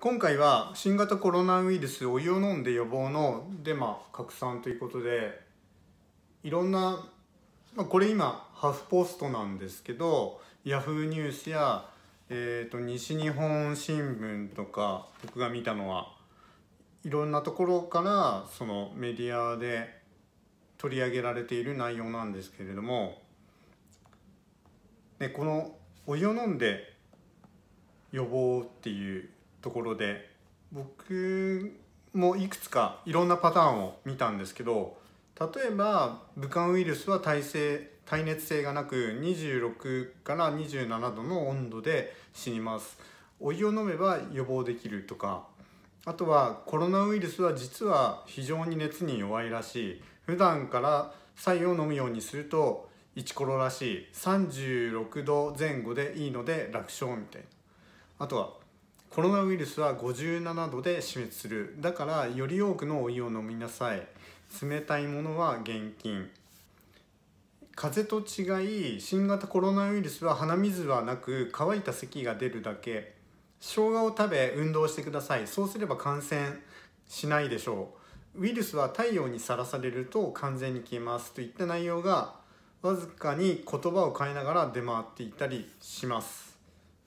今回は新型コロナウイルスお湯を飲んで予防のデマ拡散ということでいろんな、まあ、これ今ハーフポストなんですけどヤフーニュースや、えーと、と西日本新聞とか僕が見たのはいろんなところからそのメディアで取り上げられている内容なんですけれども、ね、このお湯を飲んで予防っていうところで僕もいくつかいろんなパターンを見たんですけど例えば武漢ウイルスは耐性耐熱性がなく26から27度の温度で死にますお湯を飲めば予防できるとかあとはコロナウイルスは実は非常に熱に弱いらしい普段から白湯を飲むようにすると1コロらしい36度前後でいいので楽勝みたいなあとはコロナウイルスは57度で死滅するだからより多くのお湯を飲みなさい冷たいものは厳禁風邪と違い新型コロナウイルスは鼻水はなく乾いた咳が出るだけ生姜を食べ運動してくださいそうすれば感染しないでしょうウイルスは太陽にさらされると完全に消えますといった内容がわずかに言葉を変えながら出回っていたりします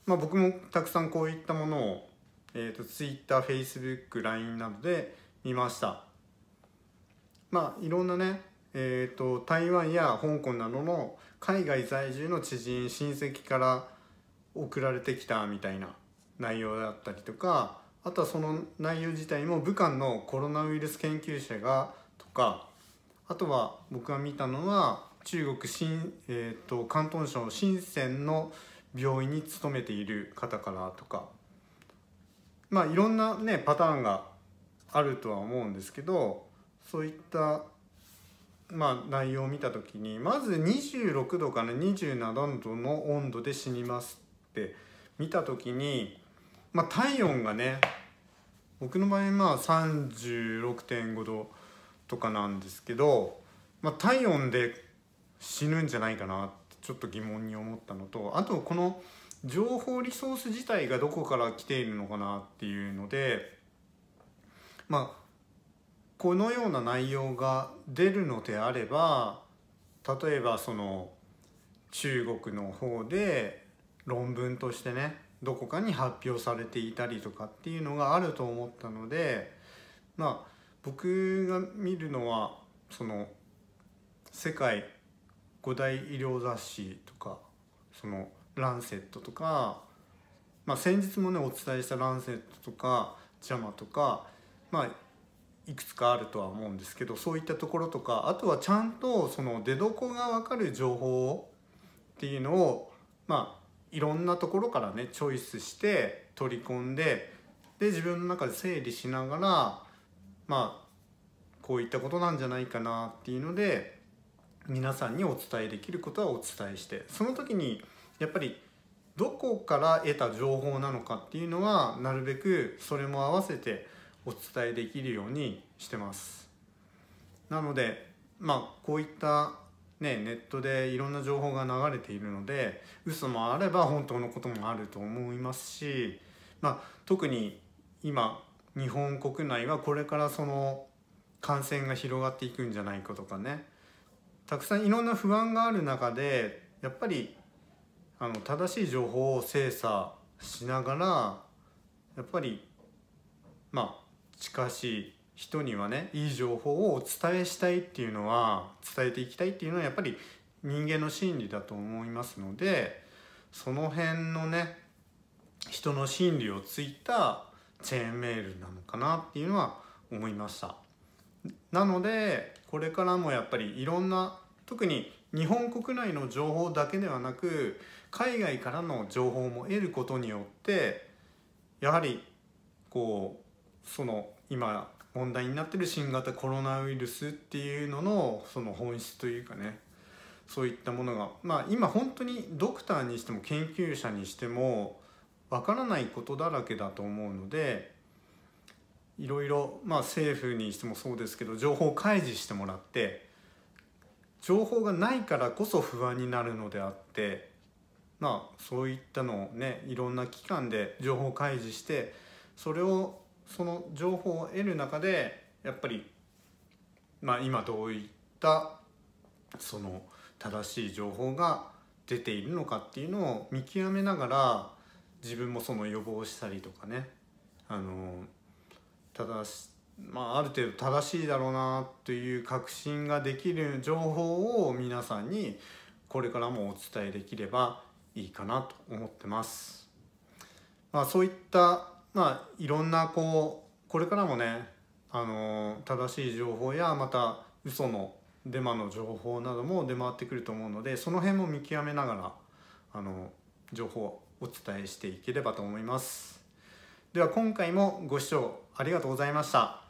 まあ、僕もたくさんこういったものを、えーと、Twitter、Facebook、LINE などで見ました。まあ、いろんなね、えーと、台湾や香港などの海外在住の知人親戚から送られてきたみたいな内容だったりとかあとはその内容自体も武漢のコロナウイルス研究者がとかあとは僕が見たのは中国新、えーと、と広東省深センの病院に勤めている方からとかまあいろんなねパターンがあるとは思うんですけどそういったまあ、内容を見た時にまず26度から27度の温度で死にますって見た時に、まあ、体温がね僕の場合まあ36.5度とかなんですけど、まあ、体温で死ぬんじゃないかなって。ちょっと疑問に思ったのとあとこの情報リソース自体がどこから来ているのかなっていうのでまあこのような内容が出るのであれば例えばその中国の方で論文としてねどこかに発表されていたりとかっていうのがあると思ったのでまあ僕が見るのはその世界五大医療雑誌とかその「ランセット」とか、まあ、先日もねお伝えした「ランセット」とか「ジャマ」とか、まあ、いくつかあるとは思うんですけどそういったところとかあとはちゃんとその出どこが分かる情報っていうのをまあいろんなところからねチョイスして取り込んでで自分の中で整理しながらまあこういったことなんじゃないかなっていうので皆さんにお伝えできることはお伝えしてその時にやっぱりどこから得た情報なのかっていうのはなるべくそれも合わせてお伝えできるようにしてますなのでまあこういったねネットでいろんな情報が流れているので嘘もあれば本当のこともあると思いますしまあ特に今日本国内はこれからその感染が広がっていくんじゃないかとかねたくさんいろんな不安がある中でやっぱりあの正しい情報を精査しながらやっぱりまあ近しい人にはねいい情報をお伝えしたいっていうのは伝えていきたいっていうのはやっぱり人間の心理だと思いますのでその辺のね人の心理をついたチェーンメールなのかなっていうのは思いましたなのでこれからもやっぱりいろんな特に日本国内の情報だけではなく海外からの情報も得ることによってやはりこうその今問題になってる新型コロナウイルスっていうののその本質というかねそういったものがまあ今本当にドクターにしても研究者にしてもわからないことだらけだと思うのでいろいろまあ政府にしてもそうですけど情報を開示してもらって情報がないからこそ不安になるのであってまあそういったのをねいろんな機関で情報開示してそれをその情報を得る中でやっぱり、まあ、今どういったその正しい情報が出ているのかっていうのを見極めながら自分もその予防したりとかねあの正しまあ、ある程度正しいだろうなという確信ができる情報を皆さんにこれからもお伝えできればいいかなと思ってます。まあ、そういった、まあ、いろんなこうこれからもね、あの正しい情報やまた嘘のデマの情報なども出回ってくると思うのでその辺も見極めながら、あの情報をお伝えしていければと思います。では今回もご視聴ありがとうございました。